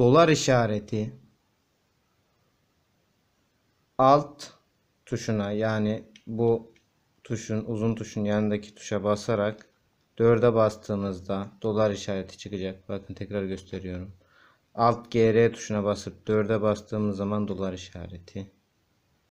dolar işareti alt tuşuna yani bu tuşun uzun tuşun yanındaki tuşa basarak 4'e bastığımızda dolar işareti çıkacak. Bakın tekrar gösteriyorum. Alt GR tuşuna basıp 4'e bastığımız zaman dolar işareti.